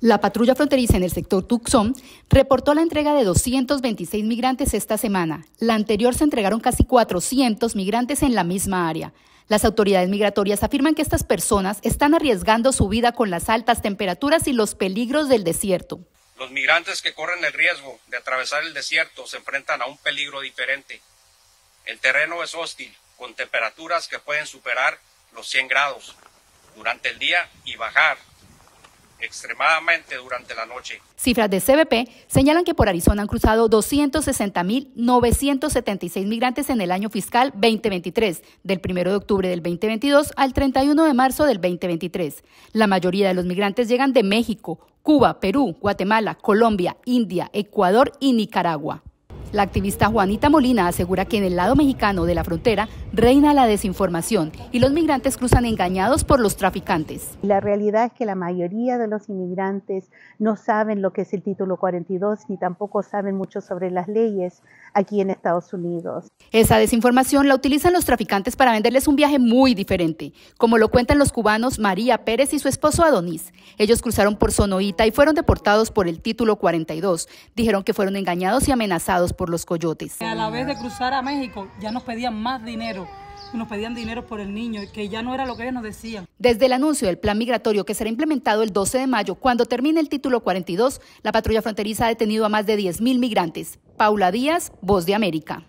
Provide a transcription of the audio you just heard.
La patrulla fronteriza en el sector Tucson reportó la entrega de 226 migrantes esta semana. La anterior se entregaron casi 400 migrantes en la misma área. Las autoridades migratorias afirman que estas personas están arriesgando su vida con las altas temperaturas y los peligros del desierto. Los migrantes que corren el riesgo de atravesar el desierto se enfrentan a un peligro diferente. El terreno es hostil, con temperaturas que pueden superar los 100 grados durante el día y bajar extremadamente durante la noche. Cifras de CBP señalan que por Arizona han cruzado 260.976 migrantes en el año fiscal 2023, del 1 de octubre del 2022 al 31 de marzo del 2023. La mayoría de los migrantes llegan de México, Cuba, Perú, Guatemala, Colombia, India, Ecuador y Nicaragua. La activista Juanita Molina asegura que en el lado mexicano de la frontera reina la desinformación y los migrantes cruzan engañados por los traficantes. La realidad es que la mayoría de los inmigrantes no saben lo que es el título 42 ni tampoco saben mucho sobre las leyes aquí en Estados Unidos. Esa desinformación la utilizan los traficantes para venderles un viaje muy diferente, como lo cuentan los cubanos María Pérez y su esposo Adonis. Ellos cruzaron por Sonoita y fueron deportados por el título 42. Dijeron que fueron engañados y amenazados por los coyotes. A la vez de cruzar a México ya nos pedían más dinero y nos pedían dinero por el niño, que ya no era lo que ellos nos decían. Desde el anuncio del plan migratorio que será implementado el 12 de mayo, cuando termine el título 42, la patrulla fronteriza ha detenido a más de 10.000 migrantes. Paula Díaz, Voz de América.